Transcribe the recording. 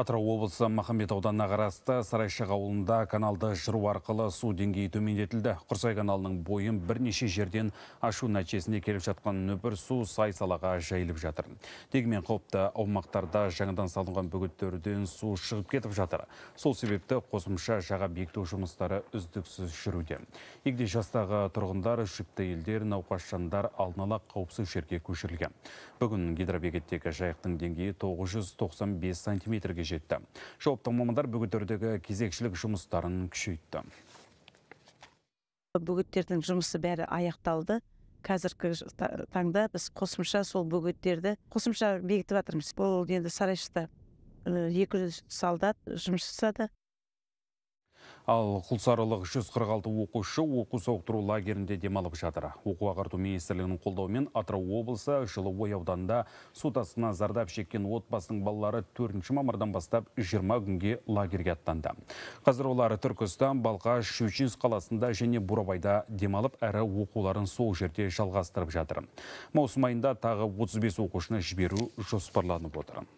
Атырау облысы Махамбет ауданына қарасты Сарайшық ауылында каналды жыру арқылы су деңгейі төмендетілді. Құрсай каналының бойын бірнеше жерден ашу нәтижесінде келіп жатқан нөпір су сай салаға жайылып жатыр. Дегенмен қауіпті аумақтарда жаңадан салынған бөгеттерден су шығып кетіп жатыр. Сол себепті қосымша жаға бекіту жұмыстары үздіксіз жүруде. Егде жастағы тұрғындар шіпті елдер жандар алдын ала қауіпсіз жерге көшірілген. Бүгін гидробекеттегі жайықтың деңгейі 995 сантиметрге жетті жауапты мамандар бөгеттердегі кезекшілік жұмыстарын күшейтті бөгеттердің жұмысы бәрі аяқталды қазіргі таңда біз қосымша сол бөгеттерді қосымша бекітіп жатырмыз бұл енді сарайшықта екі жүз солдат жұмыс жасады Ал құлсарылық 146 оқушы оқу сауықтыру лагерінде демалып жатыр. Оқу ағарту министрлігінің қолдауымен Атырау облысы жылы ауданында су тасқына зардап шеккен отбасының балалары 4 мамырдан бастап 20 күнге лагерге аттанды. Қазір олар Түркістан, Балқаш, Шучинск қаласында және Бурабайда демалып, әрі оқуларын сол жерде жалғастырып жатыр. Маусым айында тағы 35 оқушыны жіберу жоспарланып отыр.